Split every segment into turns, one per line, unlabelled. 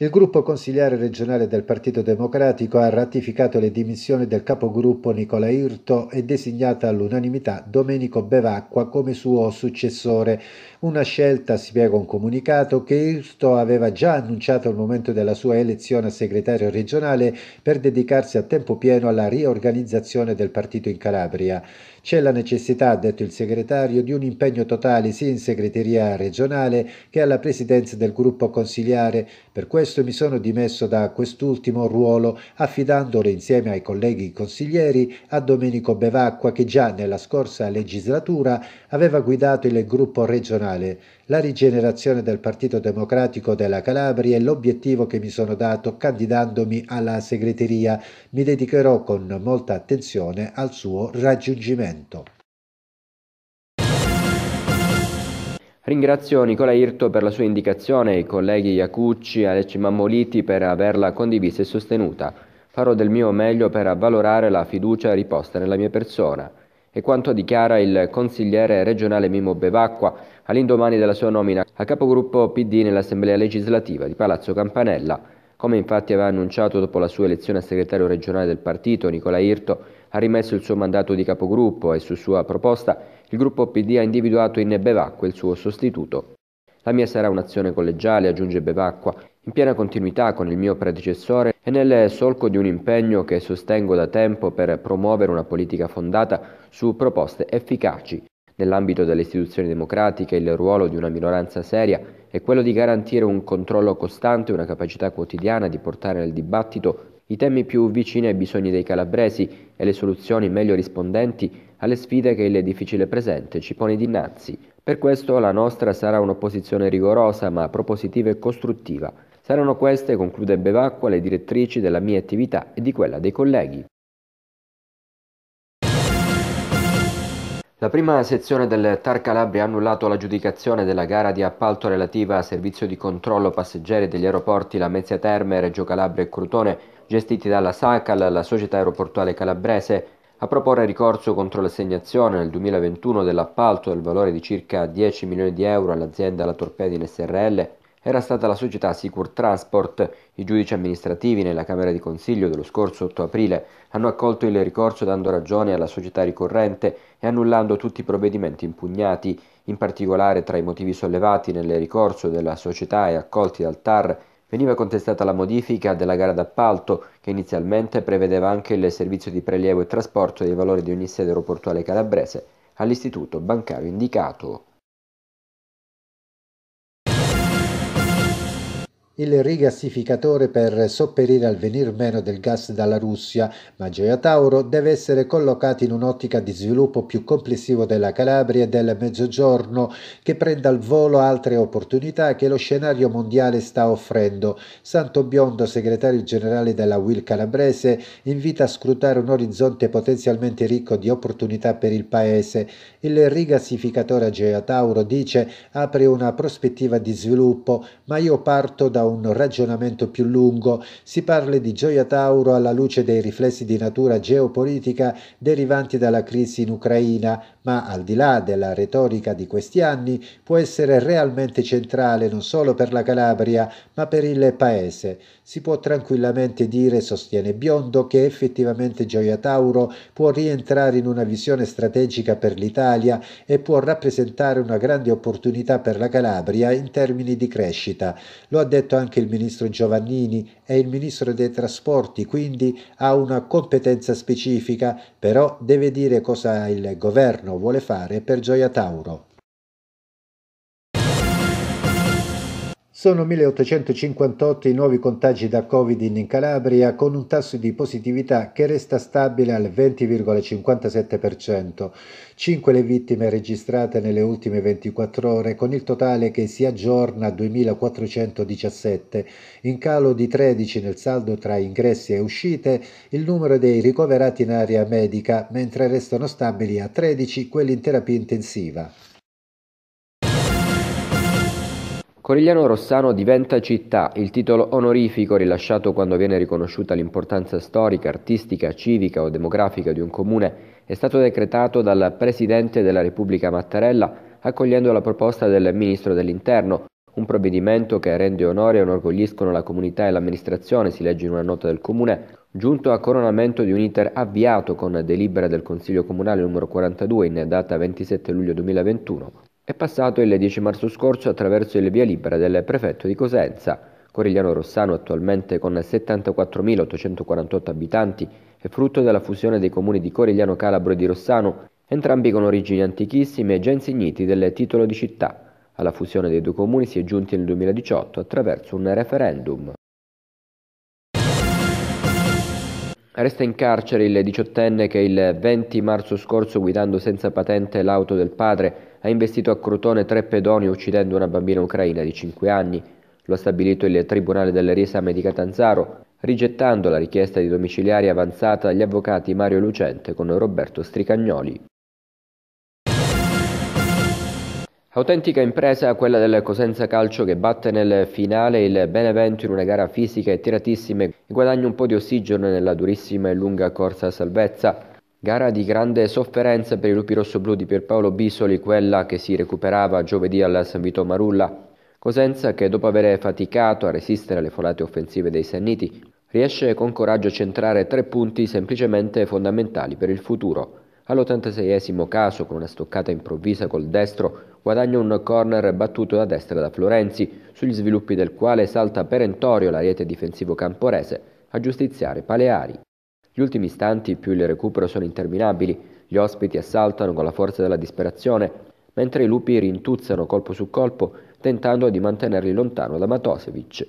il gruppo consigliare regionale del Partito Democratico ha ratificato le dimissioni del capogruppo Nicola Irto e designata all'unanimità Domenico Bevacqua come suo successore, una scelta, spiega un comunicato, che Irto aveva già annunciato al momento della sua elezione a segretario regionale per dedicarsi a tempo pieno alla riorganizzazione del partito in Calabria. C'è la necessità, ha detto il segretario, di un impegno totale sia in segreteria regionale che alla presidenza del gruppo consigliare. Per questo mi sono dimesso da quest'ultimo ruolo affidandolo insieme ai colleghi consiglieri a Domenico Bevacqua che già nella scorsa legislatura aveva guidato il gruppo regionale nazionale, la rigenerazione del Partito Democratico della Calabria è l'obiettivo che mi sono dato candidandomi alla segreteria. Mi dedicherò con molta attenzione al suo raggiungimento.
Ringrazio Nicola Irto per la sua indicazione e i colleghi Iacucci e Aleci Mammoliti per averla condivisa e sostenuta. Farò del mio meglio per avvalorare la fiducia riposta nella mia persona. E quanto dichiara il consigliere regionale Mimo Bevacqua all'indomani della sua nomina a capogruppo PD nell'Assemblea legislativa di Palazzo Campanella. Come infatti aveva annunciato dopo la sua elezione a segretario regionale del partito, Nicola Irto ha rimesso il suo mandato di capogruppo e su sua proposta il gruppo PD ha individuato in Bevacqua il suo sostituto. La mia sarà un'azione collegiale, aggiunge Bevacqua, in piena continuità con il mio predecessore e nel solco di un impegno che sostengo da tempo per promuovere una politica fondata su proposte efficaci Nell'ambito delle istituzioni democratiche il ruolo di una minoranza seria è quello di garantire un controllo costante e una capacità quotidiana di portare nel dibattito i temi più vicini ai bisogni dei calabresi e le soluzioni meglio rispondenti alle sfide che il difficile presente ci pone dinanzi. Per questo la nostra sarà un'opposizione rigorosa ma propositiva e costruttiva. Saranno queste, conclude Bevacqua, le direttrici della mia attività e di quella dei colleghi. La prima sezione del Tar Calabria ha annullato l'aggiudicazione della gara di appalto relativa a servizio di controllo passeggeri degli aeroporti Lamezia Terme, Reggio Calabria e Crotone, gestiti dalla SACAL, la società aeroportuale calabrese, a proporre ricorso contro l'assegnazione nel 2021 dell'appalto del valore di circa 10 milioni di euro all'azienda La Torpedine SRL era stata la società Sicur Transport. I giudici amministrativi nella Camera di Consiglio dello scorso 8 aprile hanno accolto il ricorso dando ragione alla società ricorrente e annullando tutti i provvedimenti impugnati. In particolare, tra i motivi sollevati nel ricorso della società e accolti dal TAR, veniva contestata la modifica della gara d'appalto che inizialmente prevedeva anche il servizio di prelievo e trasporto dei valori di ogni sede aeroportuale calabrese all'istituto bancario indicato.
il rigassificatore per sopperire al venir meno del gas dalla Russia, ma Gioia Tauro deve essere collocato in un'ottica di sviluppo più complessivo della Calabria e del Mezzogiorno che prenda al volo altre opportunità che lo scenario mondiale sta offrendo. Santo Biondo, segretario generale della Will Calabrese, invita a scrutare un orizzonte potenzialmente ricco di opportunità per il Paese. Il rigassificatore a Gioia Tauro dice apre una prospettiva di sviluppo, ma io parto da un ragionamento più lungo, si parla di Gioia Tauro alla luce dei riflessi di natura geopolitica derivanti dalla crisi in Ucraina, ma al di là della retorica di questi anni può essere realmente centrale non solo per la Calabria, ma per il paese. Si può tranquillamente dire, sostiene Biondo, che effettivamente Gioia Tauro può rientrare in una visione strategica per l'Italia e può rappresentare una grande opportunità per la Calabria in termini di crescita. Lo ha detto anche il ministro Giovannini, è il ministro dei trasporti, quindi ha una competenza specifica, però deve dire cosa il governo vuole fare per Gioia Tauro. Sono 1858 i nuovi contagi da Covid in Calabria con un tasso di positività che resta stabile al 20,57%. 5 le vittime registrate nelle ultime 24 ore con il totale che si aggiorna a 2417, in calo di 13 nel saldo tra ingressi e uscite, il numero dei ricoverati in area medica, mentre restano stabili a 13 quelli in terapia intensiva.
Corigliano Rossano diventa città, il titolo onorifico rilasciato quando viene riconosciuta l'importanza storica, artistica, civica o demografica di un comune è stato decretato dal Presidente della Repubblica Mattarella accogliendo la proposta del Ministro dell'Interno, un provvedimento che rende onore e onorgogliscono la comunità e l'amministrazione, si legge in una nota del comune, giunto a coronamento di un iter avviato con delibera del Consiglio Comunale numero 42 in data 27 luglio 2021 è passato il 10 marzo scorso attraverso il via libera del prefetto di Cosenza. Corigliano Rossano, attualmente con 74.848 abitanti, è frutto della fusione dei comuni di Corigliano Calabro e di Rossano, entrambi con origini antichissime e già insigniti del titolo di città. Alla fusione dei due comuni si è giunti nel 2018 attraverso un referendum. Resta in carcere il diciottenne che il 20 marzo scorso, guidando senza patente l'auto del padre, ha investito a Crotone tre pedoni uccidendo una bambina ucraina di 5 anni. Lo ha stabilito il Tribunale del Riesame di Catanzaro, rigettando la richiesta di domiciliari avanzata agli avvocati Mario Lucente con Roberto Stricagnoli. Autentica impresa quella del Cosenza Calcio che batte nel finale il Benevento in una gara fisica e tiratissima e guadagna un po' di ossigeno nella durissima e lunga corsa a salvezza. Gara di grande sofferenza per i lupi rossoblù di Pierpaolo Bisoli, quella che si recuperava giovedì al San Vito Marulla. Cosenza che dopo aver faticato a resistere alle folate offensive dei Sanniti, riesce con coraggio a centrare tre punti semplicemente fondamentali per il futuro. All'86esimo caso, con una stoccata improvvisa col destro, guadagna un corner battuto da destra da Florenzi, sugli sviluppi del quale salta perentorio la rete difensivo camporese a giustiziare Paleari. Gli ultimi istanti più il recupero sono interminabili, gli ospiti assaltano con la forza della disperazione, mentre i lupi rintuzzano colpo su colpo tentando di mantenerli lontano da Matosevic.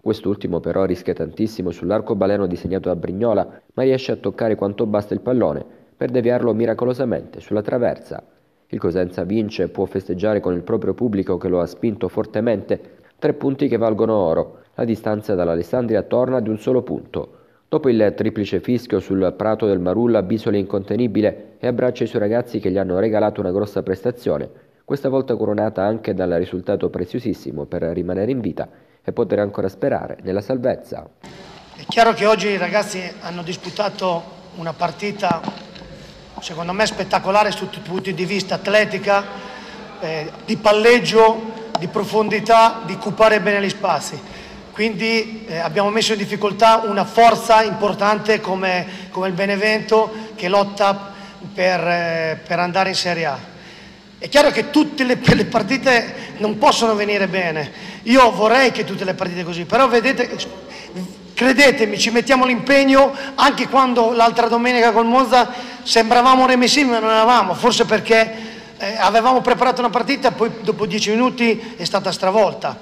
Quest'ultimo però rischia tantissimo sull'arcobaleno disegnato da Brignola, ma riesce a toccare quanto basta il pallone per deviarlo miracolosamente sulla traversa. Il Cosenza vince e può festeggiare con il proprio pubblico che lo ha spinto fortemente, tre punti che valgono oro. La distanza dall'Alessandria torna di un solo punto. Dopo il triplice fischio sul prato del Marulla, Bisoli incontenibile e abbraccia i suoi ragazzi che gli hanno regalato una grossa prestazione, questa volta coronata anche dal risultato preziosissimo per rimanere in vita e poter ancora sperare nella salvezza.
È chiaro che oggi i ragazzi hanno disputato una partita secondo me spettacolare sotto tutti i punti di vista, atletica, eh, di palleggio, di profondità, di occupare bene gli spazi. Quindi eh, abbiamo messo in difficoltà una forza importante come, come il Benevento che lotta per, eh, per, andare in Serie A. È chiaro che tutte le, le partite non possono venire bene. Io vorrei che tutte le partite così, però vedete Credetemi, ci mettiamo l'impegno anche quando l'altra domenica col Monza sembravamo remessi, ma non eravamo, forse perché eh, avevamo preparato una partita e poi dopo dieci minuti è stata stravolta.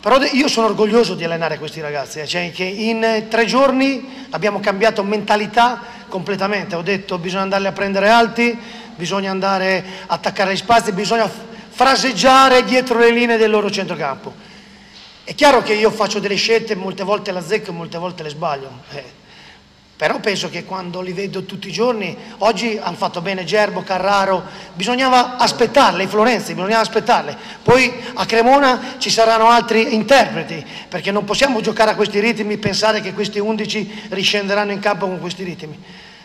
Però io sono orgoglioso di allenare questi ragazzi, eh, cioè che in eh, tre giorni abbiamo cambiato mentalità completamente. Ho detto bisogna andarli a prendere alti, bisogna andare a attaccare gli spazi, bisogna fraseggiare dietro le linee del loro centrocampo. È chiaro che io faccio delle scelte, molte volte le azzecco e molte volte le sbaglio, eh, però penso che quando li vedo tutti i giorni, oggi hanno fatto bene Gerbo, Carraro, bisognava aspettarle, in Florenzi, bisognava aspettarle, poi a Cremona ci saranno altri interpreti, perché non possiamo giocare a questi ritmi e pensare che questi 11 riscenderanno in campo con questi ritmi.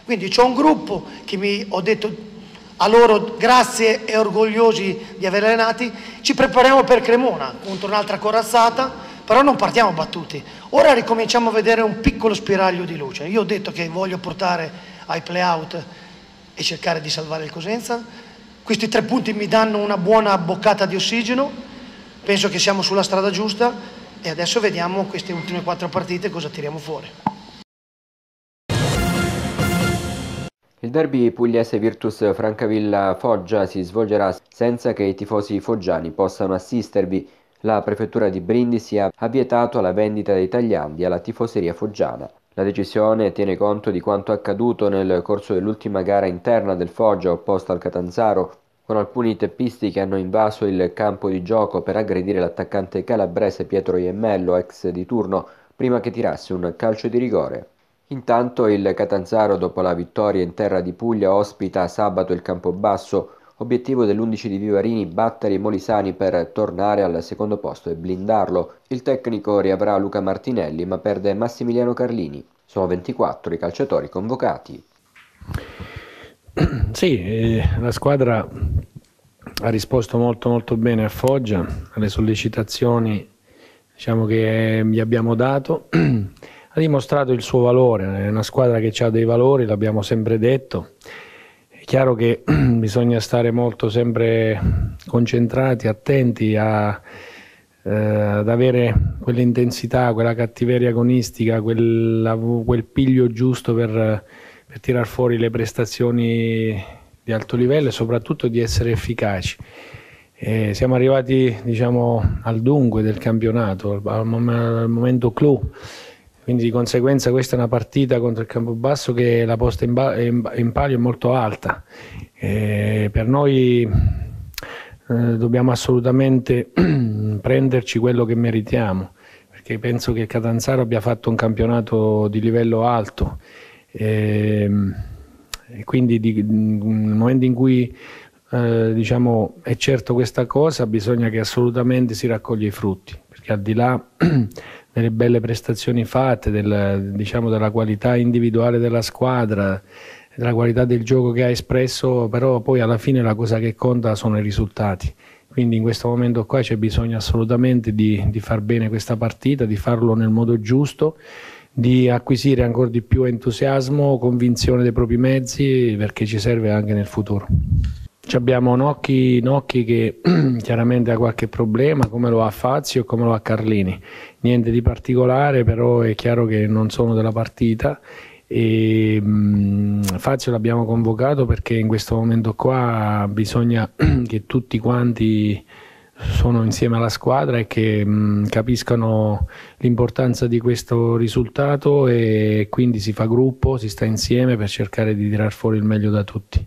Quindi c'è un gruppo che mi ho detto a loro grazie e orgogliosi di averle nati, ci prepariamo per Cremona contro un'altra corazzata, però non partiamo battuti. Ora ricominciamo a vedere un piccolo spiraglio di luce. Io ho detto che voglio portare ai playout e cercare di salvare il Cosenza. Questi tre punti mi danno una buona boccata di ossigeno, penso che siamo sulla strada giusta e adesso vediamo queste ultime quattro partite cosa tiriamo fuori.
Il derby pugliese Virtus Francavilla-Foggia si svolgerà senza che i tifosi foggiani possano assistervi. La prefettura di Brindisi ha vietato la vendita dei tagliandi alla tifoseria foggiana. La decisione tiene conto di quanto accaduto nel corso dell'ultima gara interna del Foggia opposta al Catanzaro, con alcuni teppisti che hanno invaso il campo di gioco per aggredire l'attaccante calabrese Pietro Iemmello, ex di turno, prima che tirasse un calcio di rigore. Intanto il Catanzaro dopo la vittoria in terra di Puglia ospita sabato il Campobasso, obiettivo dell'11 di Vivarini battere i Molisani per tornare al secondo posto e blindarlo. Il tecnico riavrà Luca Martinelli ma perde Massimiliano Carlini. Sono 24 i calciatori convocati.
Sì, eh, la squadra ha risposto molto molto bene a Foggia alle sollecitazioni diciamo, che eh, gli abbiamo dato. ha dimostrato il suo valore, è una squadra che ha dei valori, l'abbiamo sempre detto. È chiaro che bisogna stare molto sempre concentrati, attenti a, eh, ad avere quell'intensità, quella cattiveria agonistica, quella, quel piglio giusto per, per tirar fuori le prestazioni di alto livello e soprattutto di essere efficaci. E siamo arrivati diciamo, al dunque del campionato, al, al momento clou quindi di conseguenza questa è una partita contro il Campobasso che la posta in, ba- in palio è molto alta. E per noi eh, dobbiamo assolutamente prenderci quello che meritiamo, perché penso che il Catanzaro abbia fatto un campionato di livello alto. E, ehm, e quindi di, nel momento in cui eh, diciamo, è certo questa cosa bisogna che assolutamente si raccoglie i frutti, perché al di là delle belle prestazioni fatte, del, diciamo, della qualità individuale della squadra, della qualità del gioco che ha espresso, però poi alla fine la cosa che conta sono i risultati. Quindi in questo momento qua c'è bisogno assolutamente di, di far bene questa partita, di farlo nel modo giusto, di acquisire ancora di più entusiasmo, convinzione dei propri mezzi, perché ci serve anche nel futuro abbiamo Nocchi, Nocchi che chiaramente ha qualche problema, come lo ha Fazio e come lo ha Carlini. Niente di particolare, però è chiaro che non sono della partita. E, mh, mm, Fazio l'abbiamo convocato perché in questo momento qua bisogna che tutti quanti sono insieme alla squadra e che mh, mm, capiscano l'importanza di questo risultato e quindi si fa gruppo, si sta insieme per cercare di tirar fuori il meglio da tutti.